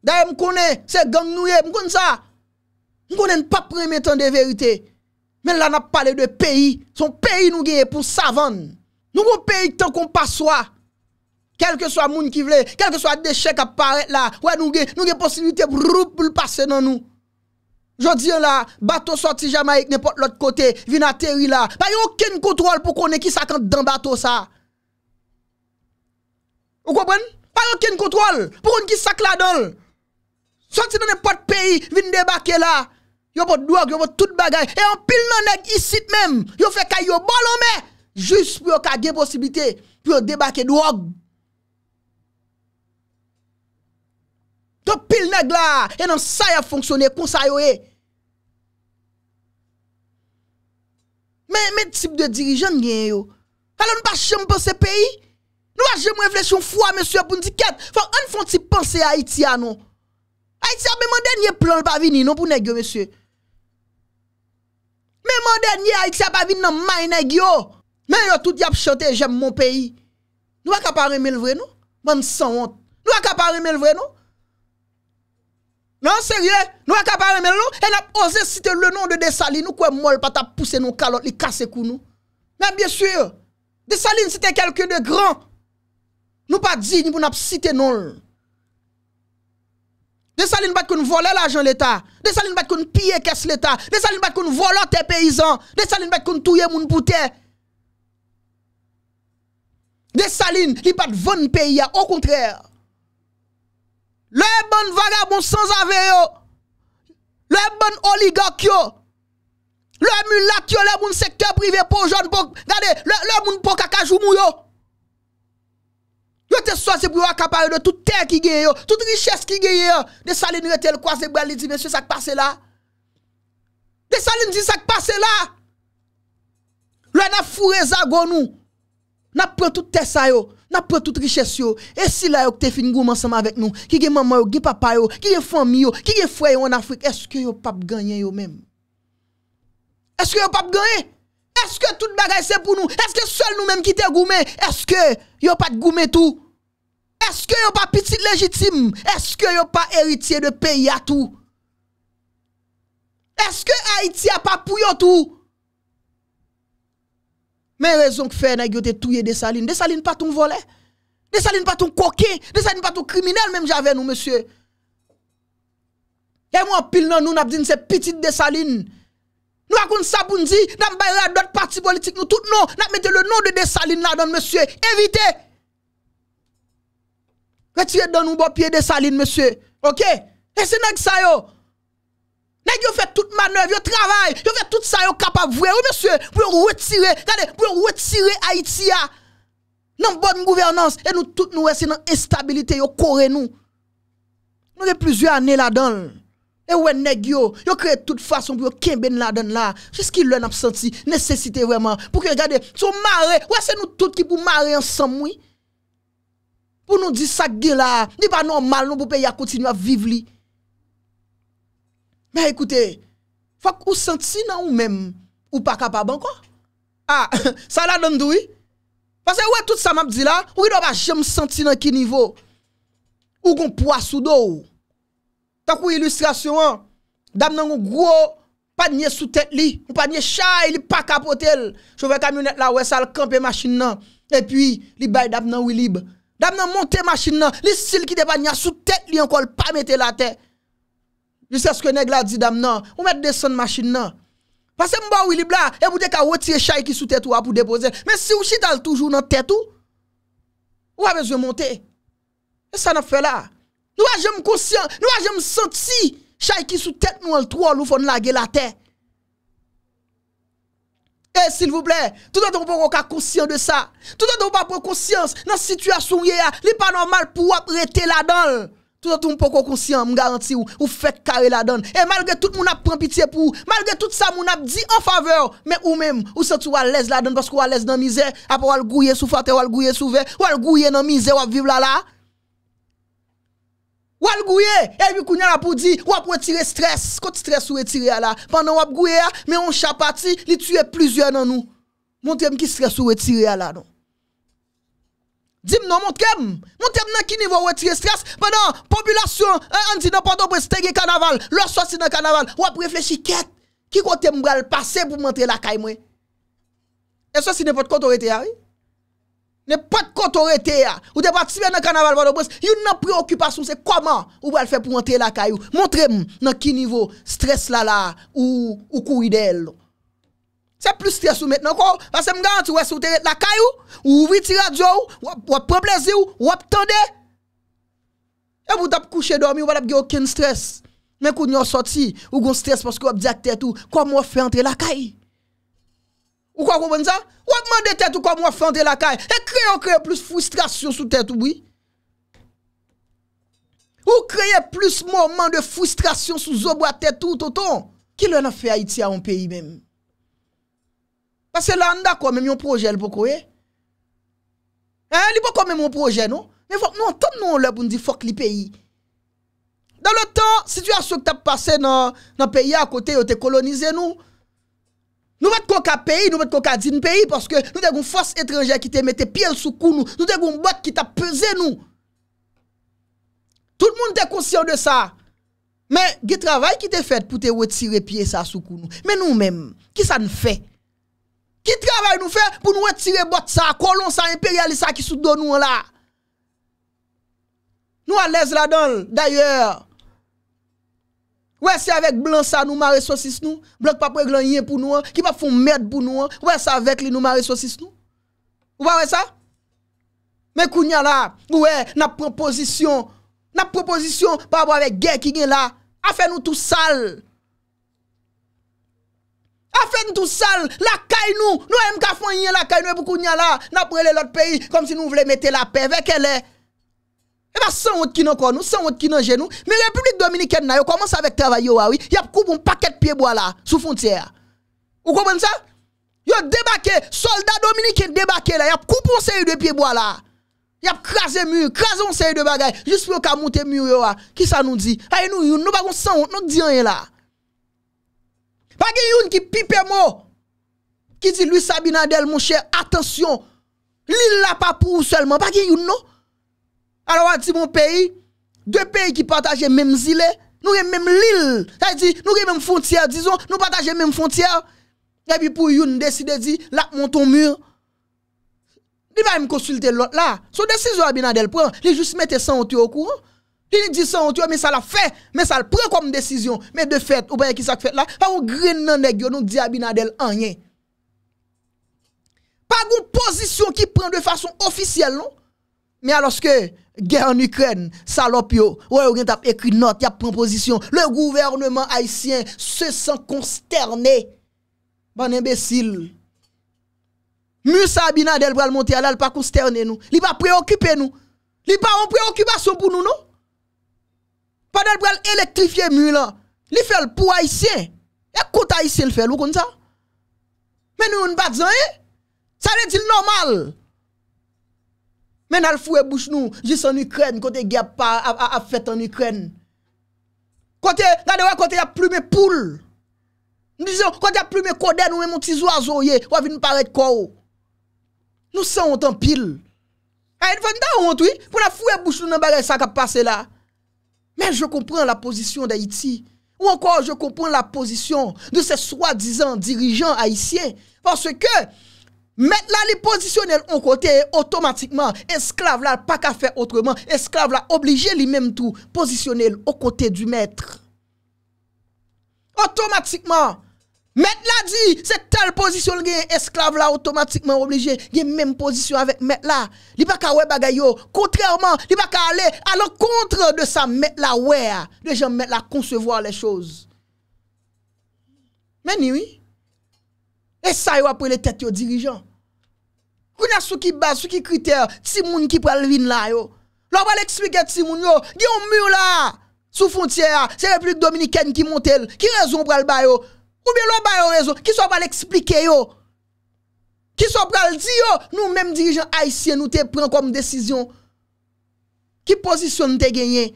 Da e mkone, se gang nou ye, mkone sa, mkone npa preme tan de veritey. Men lan ap pale de peyi, son peyi nou ge pou savan. Nou pou peyi tan kon pa swa. Kelke swa moun ki vle, kelke swa deshek ap paret la, wè nou ge, nou ge posibite pou roup pou l'pase nan nou. Jodien la, bato soti jamaik nepot l'ot kote, vin a teri la. Paye oken kontrol pou konen ki sakant dan bato sa. Ou kopwen? Paye oken kontrol pou konen ki sak la don. Soti nan nepot peyi, vin debake la. Yo pou drog, yo pou tout bagay. E an pil nan neg isit mem. Yo fek a yo bol an me. Jus pou yo ka gen posibite. Pou yo debake drog. To pil neg la. E nan sa ya fonksyone konsa yo e. Men tip de dirijan gen yo. A la nou pa chem pou se peyi. Nou pa chem mwen flesyon fwa mwen suyo pou n di ket. Fwa an fon tip panse ya Haitia non. Haitia men mwen denye plan pa vini non pou neg yo mwen suyo. Mwen mwen denye a iti ap avin nan mayne gyon. Mwen yo tout di ap chante jem mwen peyi. Nou ak ap arime l vre nou? Mwen mwen san wote. Nou ak ap arime l vre nou? Nan serye? Nou ak ap arime l nou? E nap oze site le nan de Desaline ou kwen mol pat ap puse nou kalot li kase kou nou? Mwen byen sure. Desaline site kelke de gran. Nou pa digne pou nap site nan l. Desaline bat kon volè l'ajan l'Etat, desaline bat kon piye kes l'Etat, desaline bat kon volè te peyizan, desaline bat kon touye moun poutè. Desaline li pat voun peyè, au kontrèr. Le moun vagab moun sans aveyo, bon le moun oligakyo, le moun lakyo, le moun sektè privè pou joun, le moun pou kakajou mouyo. Yo te so se brou akapay yo de tout ter ki geye yo, tout richesse ki geye yo. Desali ni rete el kwa ze brale di men se sak pase la. Desali ni di sak pase la. Loi na fure zago nou. Na pran tout ter sa yo, na pran tout richesse yo. E si la yo ki te fin ngouman sama vek nou, ki gen mamoy yo, ki gen papay yo, ki gen fwami yo, ki gen fwe yo an Afrik. Eske yo pap ganyen yo men? Eske yo pap ganyen? Eske tout bagay se pou nou? Eske sol nou men ki te goumen? Eske yo pat goumen tou? Eske yo pa piti lejitim? Eske yo pa eritiye de peyi atou? Eske Haiti a pa pou yo tou? Men rezon ki fè nan gyo te touye desaline Desaline pa tou volè? Desaline pa tou koke? Desaline pa tou kriminel menm jave nou monsye? E mwen pil nan nou nap din se piti desaline Nou akoun sa bunzi Nan bayre adot parti politik nou tout nan Nan mette le nan de desaline nan monsye Evite! Retire don nou bon piye de sa lin, monsye. Ok? E se neg sa yo? Neg yo fe tout manev, yo travay, yo fe tout sa yo kapavwe, yo monsye, pou yo retire, gade, pou yo retire Haitia. Nan bon gouvernance, e nou tout nou wese nan estabilite yo kore nou. Nou wese plusieurs ane la don. E wè neg yo, yo kreye tout fason pou yo kembe la don la. Fiski lwen absenti, nesesite vreman. Pou ki gade, sou mare, wese nou tout ki pou mare ansam wè? pou nou di sak gen la, ni pa normal nou pou pe ya kontinu a viv li. Mè ekoute, fak ou senti nan ou mèm, ou pa kap aban kon. Ha, ah, *laughs* sa la dondoui, pase wè tout sa map di la, ou wè do pa jèm senti nan ki nivou, ou goun pwa sou do ou. Tak wè ilustrasyon an, dam nan goun gwo, pa dnye sou tet li, ou pa dnye chay, li pa kap otel, chouve kamionet la wè sal, kampe masin nan, e pi li bay dam nan wilibe, Dam nan monte machin nan, li stil ki deba nya sou tet li ankol pa mete la ten. Li se sko neg la di dam nan, ou met deson machin nan. Pase mba wili bla, e boute ka woteye chay ki sou tet ou apou depozen. Men si ou chital toujou nan tet ou, ou a bezwe monte? E sa nan fe la? Nou a jem konsyen, nou a jem sot si chay ki sou tet nou anl tou alou fon lage la ten. Eh, s'il vous plè, tout a tou m'pon kon ka konsyant de sa, tout a tou m'pon kon konsyant nan situasyon yè ya, li pa normal pou wap rete la dan, tout a tou m'pon kon konsyant, m'garanti ou, ou fèk kare la dan, eh, malgré tout moun ap pren pitiè pou ou, malgré tout sa moun ap di en faveur, mè ou mèm, ou se tou walez la dan, kosk walez nan mizè, ap wale gouye sou fatè, wale gouye sou vè, wale gouye nan mizè, wale vive la la? Wal gouye, evi kounye la pou di, wap wetire stres, kote stres ou wetire ala. Pan nan wap gouye ya, men yon chapati, li tue plizye nan nou. Montem ki stres ou wetire ala nou. Dim nan montem, montem nan ki nivou wetire stres, pan nan, populasyon, eh, an di nan pato pou stegye kanaval, lor so si nan kanaval, wap reflechi ket, ki kote mbral pase pou montre la kay mwe. E so si nepot kote wetire ala. Ne pat koto rete ya. Ou de pat sibe nan kanaval vado pos. Yon nan preokupasyon se koman ou wèl fè pou anter lakay ou. Montre m nan ki nivou stres lala ou kou idèl. Se plus stres ou met nan kou. Basè m garanti ou wèl sou tere lakay ou. Ou ouvi ti radyou. Ou wèl preblezi ou. Ou wèl tande. E mout ap kouche dormi ou wèl ap ge okin stres. Men kou nyon soti ou goun stres porske wèl ap diak tèt ou. Kwa m wèl fè anter lakay ou. Ou akman de tèt ou akman wafante lakay? E kreye ou kreye plus frustrasyon sou tèt ou boui? Ou kreye plus mouman de frustrasyon sou zobwa tèt ou touton? Ki lè nan fè Haiti a an peyi men? Pase lè an da kon men yon projè lè pou kowe? Eh, lè pou kon men yon projè nou? Mè fòk nou an tan nou an lè pou ndi fòk li peyi? Dan lè tan, si dè yon asyo ki te pase nan peyi a kote yo te kolonize nou... Nou met koka peyi, nou met koka din peyi, porske nou te goun fos etranjè ki te mette piye soukou nou, nou te goun bot ki te apese nou. Tout moun te konsyon de sa. Men, ge travay ki te fet pou te wetire piye sa soukou nou. Men nou men, ki sa nou fe? Ki travay nou fe pou nou wetire bot sa, kolon sa, imperialisa ki sou don nou an la? Nou an lez la don, d'ayor... Ouè se avek blan sa nou mare sosis nou? Blan pa prek lan yin pou nou an? Ki pa fon med pou nou an? Ouè sa avek li nou mare sosis nou? Ouwa ouè sa? Me kounya la, ouè, na proposisyon, na proposisyon pa abo avek gen ki gen la, afe nou tou sal. Afe nou tou sal, la kay nou, nou emka fon yin la kay nou e pou kounya la, na prele lot eh. peyi, kom si nou vle mette la pe, veke le. Et eh bien, sans honte qui nous encore nous, sans honte qui n'a nous, Mais la République dominicaine, n'a commence avec travail, ah oui. Il Y a coupé un paquet de pieds bois là, sous frontière. Vous comprenez ça? Yo débarqué, soldats dominicains débarqué là, y a coupé un série de pieds bois là. Y a crasé mur, crasé un série de bagages, juste pour qu'on monte mur, yo, ah. Qui ça nous dit? Ay nous, nous, nous, pas sans honte, nous disons rien là. Pas yon qui pipe mot, qui dit Louis Sabinadel, mon cher, attention, l'île là pas pour seulement, pas yon non? Alors, on mon pays, deux pays qui partagent même îles, nous avons même l'île. nous avons même frontière, disons, nous partageons même frontière. Et puis, pour une décider, dit, là, mon mur. Il va me consulter l'autre là. Son décision Binadel prend, il juste mettre ça en au courant. Il dit ça en mais ça l'a fait, mais ça le prend comme décision. Mais de fait, ou bien qui ça fait là, pas un grain dans nèg nous dit Abinadel rien. Pas une position qui prend de façon officielle non. Me aloske, gen an Ukren, salop yo, wè ou gen tap ekri not, yap premposisyon, le gouvernement Haitien se san konsternè. Ban embesil. Mou Sabina del pral monte alal pa konsternè nou. Li pa preokype nou. Li pa an preokypasyon non? pou nou nou. Pan del pral elektrifye mou la. Li fel pou Haitien. Ekout Haitien l fel ou kon sa? Men nou yon bat zan e? Sa re di l nomal. Men al fwe bouch nou jis an Ukren kote gya pa afet an Ukren. Kote, nan dewa kote ya plume poule. Ndizyon, kote ya plume kode nou men moun tizwa zoye wavine paret kou. Nou san wot an pil. A yon fwen da wot wou, pou la fwe bouch nou nan bare sa ka pase la. Men, je kompran la posisyon de Haiti. Ou anko, je kompran la posisyon de se swa dizan dirijan Haitien. Foswe ke... Met la li pozisyonel on kote otomatikman Esklave la pa ka fe otreman Esklave la oblige li menm tou Pozisyonel o kote du met Otomatikman Met la di se tel pozisyon gen Esklave la otomatikman oblige Gen menm pozisyon avek met la Li baka we bagay yo Kontreman li baka ale alen kontre de sa met la we Dejen met la konsevwa le chouz Meni wi E sa yo apre le tete yo dirijan. Kou na sou ki bas, sou ki kriter, ti moun ki pral vin la yo. Lò pral eksplike ti moun yo. Gye yon mûr la, sou fontyera, se republik Dominikèn ki montel, ki rezon pral bay yo. Kou bi lò bay yo rezon, ki sou pral eksplike yo. Ki sou pral di yo, nou mèm dirijan haisyen nou te pran kom desisyon. Ki posisyon nou te genyen.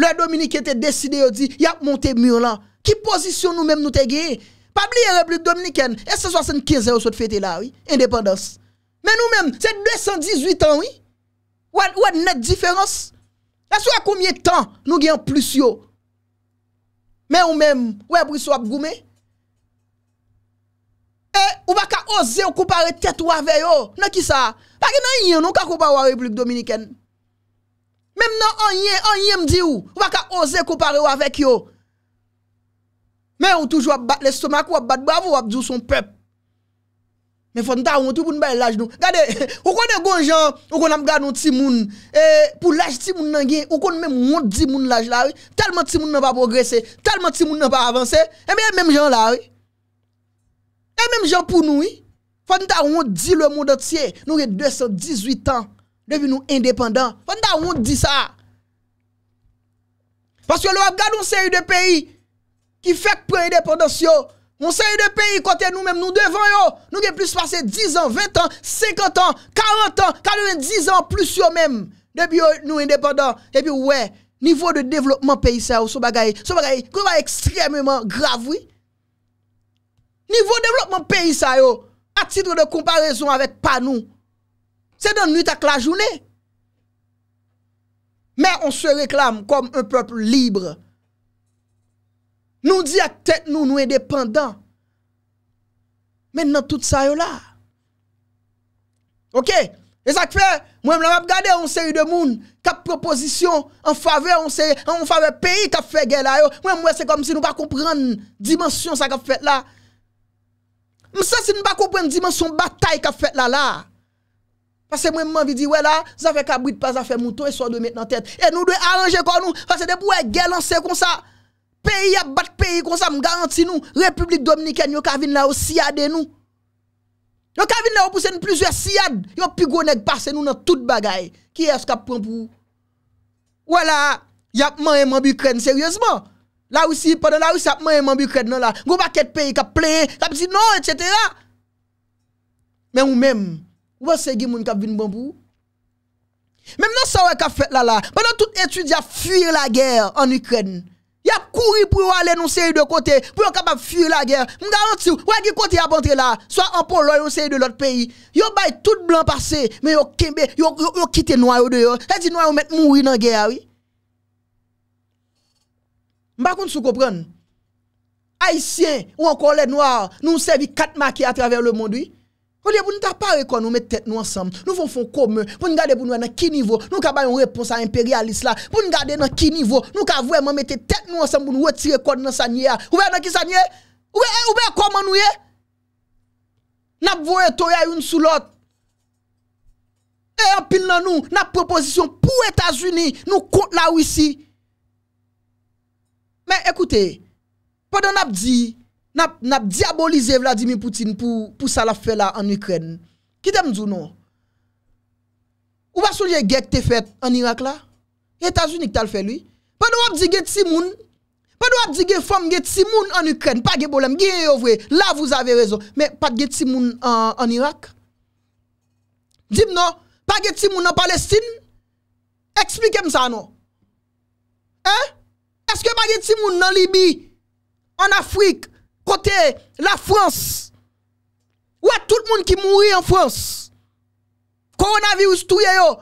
Lò Dominikèn te deside yo di, ya moun te mûr la. Ki posisyon nou mèm nou te genyen. Pabli yon replik Dominiken, e se 75 an ou sot fete la, independans. Men nou men, se 218 an, wad net diferans. La sou a koumye tan nou gen plus yo. Men ou men, wè bris wap goume. E, ou baka oze ou koupare tet wave yo, nan ki sa. Paki nan yon, nou ka koupare wap replik Dominiken. Non, men nan an yon, an yon mdi ou, ou baka oze koupare wave yo. Men ou touj wap bat le somak wap bat, bravo wap di ou son pep. Men fwantan ou an tou pou nou bay lage nou. Gade, ou konen kon jan, ou konen ap gade nou ti moun, pou lage ti moun nan gen, ou konen men moun di moun lage la, talman ti moun nan pa progresse, talman ti moun nan pa avanse, e men e menm jan la. E menm jan pou nou. Fwantan ou an di loun moun datye, nou e 218 an, devin nou independant. Fwantan ou an di sa. Fwantan ou an di sa. Fwantan ou an di sa. qui fait prendre indépendance on sait de pays côté nous-mêmes, nous devons yo. Nous avons plus passé 10 ans, 20 ans, 50 ans, 40 ans, 90 ans plus yo même. Depuis euh, nous indépendants. puis ouais, niveau de développement pays ça, ce bagay, ce extrêmement grave, oui. Niveau développement pays ça yo, à titre de comparaison avec pas nous. C'est dans nuit à la journée. Mais on se réclame comme un peuple libre. Nou di ak tet nou nou e depandan. Men nan tout sa yo la. Ok. E sak fe mwen mwen ap gade an se yu demoun. Kap proposisyon an fave an fave peyi kap fe gel la yo. Mwen mwen se kom si nou pa komprende dimensyon sa kap fet la. Mwen se si nou pa komprende dimensyon batay kap fet la la. Pase mwen mwen vi di we la. Zafek kabwit pa zafek mouton e so do met nan tet. E nou doye aranje kon nou. Pase de pou e gel an se kon sa. Peyi ap bat peyi kon sa m garanti nou. Republik Dominiken yo ka vin la ou siyade nou. Yo ka vin la non, ou puse n plizwe siyade. Yo pi gonek pase nou nan tout bagay. Ki es ka pran pou. Ou ala yapman e mambi kren seryese man. La ou siyipan an la ou siyapman e mambi kren nan la. Gou baket peyi ka plen. Kap si nou etchete ya. Men ou men. Ou segi moun ka vin pran pou. Men ou sa ou e ka fet la la. Men ou tout etudia fuy la ger an ikren. Ya kouri pou yo ale nou seyi de kote, pou yo kapap fuy la gyer. Mga an tsou, wè ki kote ya bantre la, swa anpon lò yon seyi de lòt peyi. Yo bay tout blan pase, men yo kimbe, yo kite noy yo de yo. E di noy yo met mouwi nan gyer, oui? Mba koun sou kopren? Aisyen ou ankon lè noy, nou sevi kat maki a traver le mond, oui? O liye pou nou ta pa rekon nou me tet nou ansam, nou fon fon kome, pou nou gade pou nou ene ki nivou, nou ka bayon reponsan imperialist la, pou nou gade ene ki nivou, nou ka vwe mwemete tet nou ansam pou nou weti rekon nan sanye a. Oube ene ki sanye? Oube ene koman nou ye? Nap vwe toya yon sulot? E yon pil nan nou nap propozisyon pou Etasuni nou kont la wisi? Men ekute, podo nap diyi? Nap diabolize Vladimir Poutine pou sa la fe la an Ukren. Kitem zoun nou? Ou basou liye ge k te fet an Irak la? Etajounik tal fe lui? Pa nou ap di ge timoun? Pa nou ap di ge fom ge timoun an Ukren? Pa ge bolem, ge yo vwe, la vous ave rezon. Me, pa ge timoun an Irak? Dib nou? Pa ge timoun an Palestine? Eksplikem sa nou? Eh? Eske pa ge timoun an Libi? An Afrik? En Afrik? Côté la France. Où est tout le monde qui mourit en France. Coronavirus tout yo.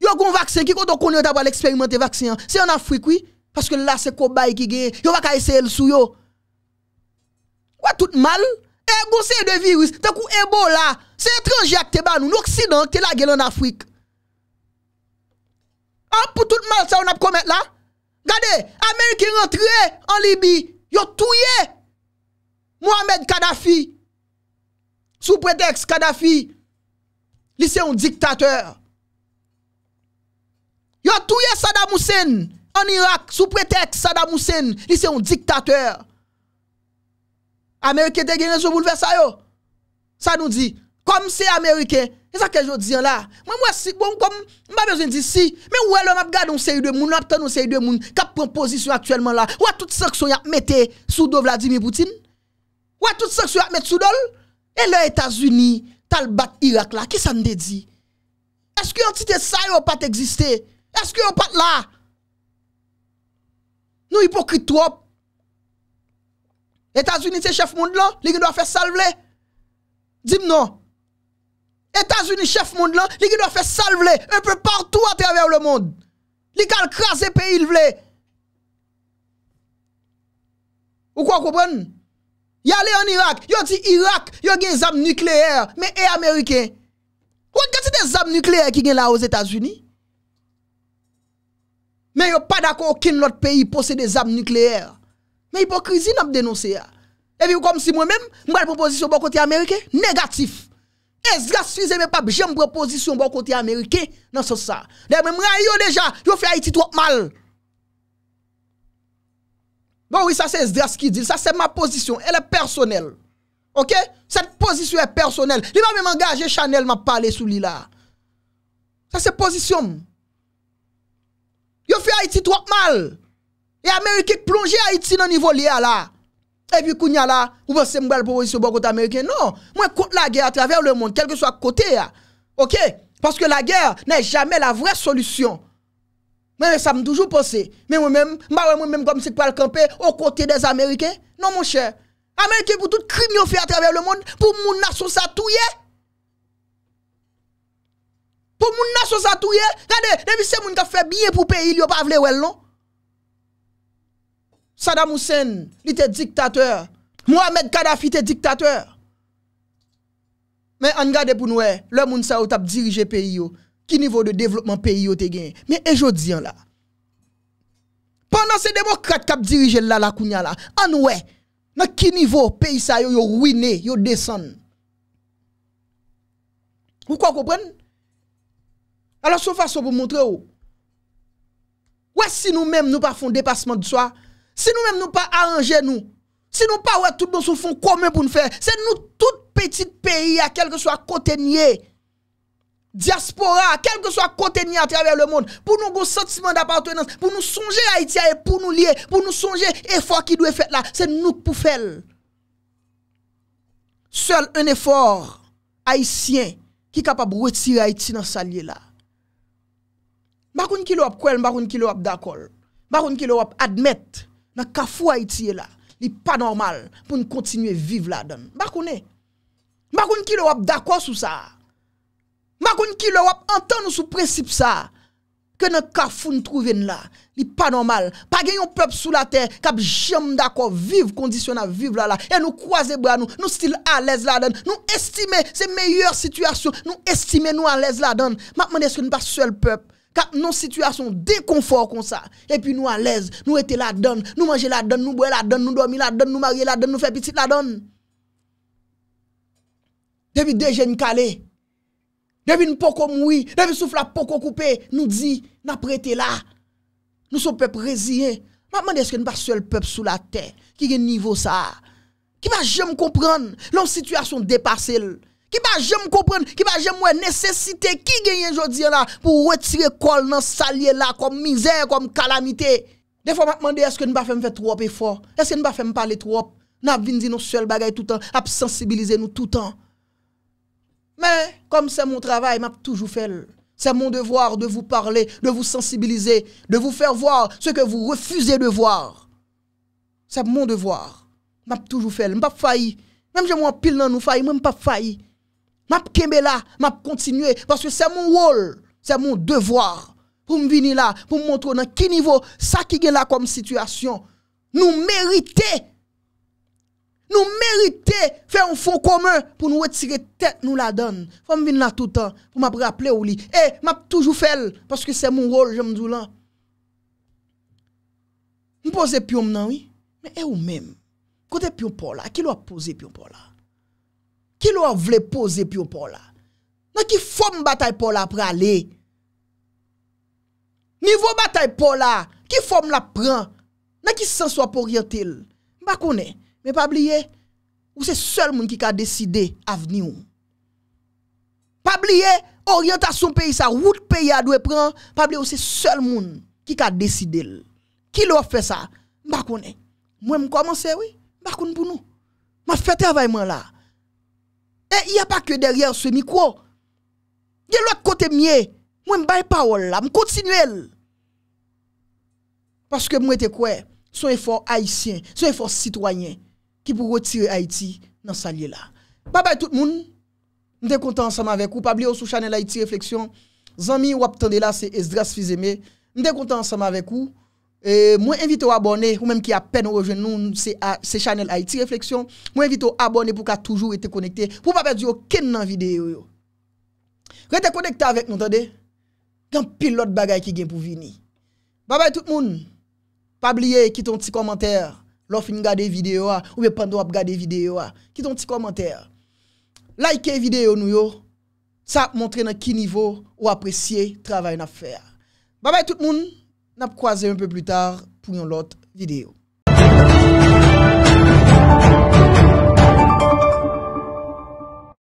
Yo gon vaccin qui kote kon connaît d'abord l'expérimenter vaccin. Hein. C'est en Afrique oui parce que là c'est cobaye qui gagne. Yo va ka essayer le sou yo. Ou tout mal et eh, se de virus, tant kou Ebola, c'est étranger qui te ba nous, l'Occident qui la gueule en Afrique. Ah, pour tout mal ça on a commis là. Regardez, est rentrée en Libye, yo touye Mouamed Kadhafi, sou preteks Kadhafi, li se yon diktateur. Yo touye Saddam Hussein en Irak sou preteks Saddam Hussein, li se yon diktateur. Amerike de genè sou bouleve sa yo? Sa nou di, kom se Amerike, se zake joun diyan la? Mwen mwen si, mwen mwen mwen mwen mwen mwen mwen mwen mwen mwen, mwen mwen mwen mwen mwen mwen, kèp propozisyon aktuelman la? Wè, tout se yon yon mete sou do Vladimir Poutine? Ouais, tout sanction à mettre sous dol. Et les États-Unis, t'as bat Irak là. Qui ça me dit? Est-ce que l'entité ça n'a pas existé? Est-ce que pas là? Nous hypocrites trop. États-Unis, c'est chef monde là. Ils doit faire salve? Dis-moi non. États-Unis, chef monde là. Ils doit faire salver un peu partout à travers le monde. Ils doivent craser pays, ils veulent. Ou quoi comprenez? Y'allé allé en Irak, yo dit Irak, yo eh, des armes nucléaires, mais et américain. Regardez des armes nucléaires qui gen là aux États-Unis. Mais yo pas d'accord aucun autre pays possède des armes nucléaires. Mais hypocrisie n'a dénoncé ah. Et puis comme si moi-même, moi une proposition bon côté américain négatif. Est-ce que pas j'aime proposition bon côté américain non ça. ça. D'ailleurs même y'a déjà, yo fait Haïti trop mal oui, ça c'est Esdras dit, ça c'est ma position, elle est personnelle. Ok? Cette position est personnelle. Il va même engager Chanel m'a parlé sous lui là. Ça c'est position. Yo fait Haïti trop mal. Et Américain plonge Haïti dans le niveau lié là. Et puis, a là, vous pensez que vous position pour côté américain? Non, moi, contre la guerre à travers le monde, quel que soit le côté. Ok? Parce que la guerre n'est jamais la vraie solution. Men, sa mwen toujou pose, men wè men, mwa wè men, gom se kwa l kampe, o kote des Amerike, non mwen che. Amerike, pou tout krim yo fè a traver le mond, pou moun nan sou sa touye. Pou moun nan sou sa touye, gade, ne vi se moun ka fè biye pou peyi, yo pa vle wel non. Saddam Hussein, li te diktateur. Mwamed Kadafi, te diktateur. Men, an gade pou noue, eh, lò moun sa yo tap dirije peyi yo. Qui niveau de développement pays yo te Mais et e jodi an la. pendant démocrates qui kap la la kounya la. ouais, dans Nan ki pays pays sa yo yo ruine, yo descend. Ou quoi comprendre Alors son façon pour montrer ou. Ouais si nous-mêmes nous pas font dépassement de soi, si nous-mêmes nous pas arranger nous, si nous pas ouais tout nous font commun pour nous faire, c'est nous tout petit pays à quelque soit côté nier. diaspora, kelke swa kote ni ati avèl le moun, pou nou go sentimen d'apartenans, pou nou sonje Haiti aè, pou nou liè, pou nou sonje efor ki dwe fèt la, se nou pou fèl. Sòl en efor, Haitien, ki kapab wetire Haiti nan sa liè la. Bakoun ki lè wap kwen, bakoun ki lè wap dakol, bakoun ki lè wap admet, nan kafou Haiti aè la, li pa normal pou nou kontinue viv la dan. Bakoun e, bakoun ki lè wap dakol sou sa, Makoun ki lè wap, entan nou sou precipe sa, ke nou kafoun trouven la, li pa normal, pa gen yon pep sou la ter, kap jem d'akor, viv kondisyon la, viv la la, e nou kwaze bra nou, nou stil alèz la dan, nou estime se meyyeur situasyon, nou estime nou alèz la dan, makman eske nou pa sel pep, kap nou situasyon dekonfor kon sa, e pi nou alèz, nou ete la dan, nou manje la dan, nou bouye la dan, nou dormi la dan, nou marye la dan, nou fe piti la dan, debi dejen kalè, Demi nou poko moui, demi souflap poko koupe, nou di, nan prete la. Nou sou pep reziye. Mat mande eske nou pa sel pep sou la ten, ki gen nivou sa. Ki pa jem kompren, lon situasyon depase l. Ki pa jem kompren, ki pa jem mwen nesesite, ki gen yen jodi la, pou wetire kol nan salye la, kom mizer, kom kalamite. Defo mat mande eske nou pa fem fe trope e fo, eske nou pa fem pale trope. Nan vindi nou sel bagay tout an, ap sensibilize nou tout an. Mais comme c'est mon travail, m'a toujours fait. C'est mon devoir de vous parler, de vous sensibiliser, de vous faire voir ce que vous refusez de voir. C'est mon devoir. M'a toujours fait, m'a pas failli. Même j'ai mon pile dans nous failli, même pas failli. M'a kembe là, m'a continuer parce que c'est mon rôle, c'est mon devoir pour me venir là, pour me montrer dans quel niveau ça qui est là comme situation. Nous méritons Nou merite fè an fon koman pou nou wetire tèt nou la don. Fèm vin la toutan pou m ap rapple ou li. E, m ap toujou fèl. Paske se moun rol jèm djou lan. M pose pyon m nan wè. Mè e ou mèm. Kote pyon pola, ki lò a pose pyon pola? Ki lò a vle pose pyon pola? Nan ki fòm batay pola pralè? Nivò batay pola, ki fòm la pran? Nan ki sèns wè pou riyatèl? M bakounè? Mais pas oublier, ou c'est seul monde qui a décidé avenir. Pas oublier orientation pays ça, route pays a doit prendre, pas oublier ou c'est seul monde qui a décidé. Qui l'a fait ça M'pa connais. Moi comment commencé, oui, m'pa connais pour nous. M'a fait travail moi là. Et il n'y a pas que derrière ce micro. Il y a l'autre côté mien. Moi me bail parole là, Je continuer. Parce que moi te quoi son effort haïtien, son effort citoyen. ki pou retire Haiti nan sa liye la. Babay tout moun, mwen te kontan anseman vek ou, pabli ou sou chanel Haiti Reflexion, zami wap tande la se Esdras Fizeme, mwen te kontan anseman vek ou, e, mwen invite ou abone, ou menm ki apen ou rejen nou se chanel Haiti Reflexion, mwen invite ou abone pou ka toujou ete konekte, pou pape diyo ken nan videyo yo. Rete konekte avek nou tande, gen pil lot bagay ki gen pou vini. Babay tout moun, pabli ou ki ton ti komenter, l'offre fin garder vidéo ou bien pendant regardez regarder vidéo qui un petit commentaire likez vidéo nous ça montre à quel niveau ou le travail n'a faire bye bye tout le monde n'a croisé un peu plus tard pour une autre vidéo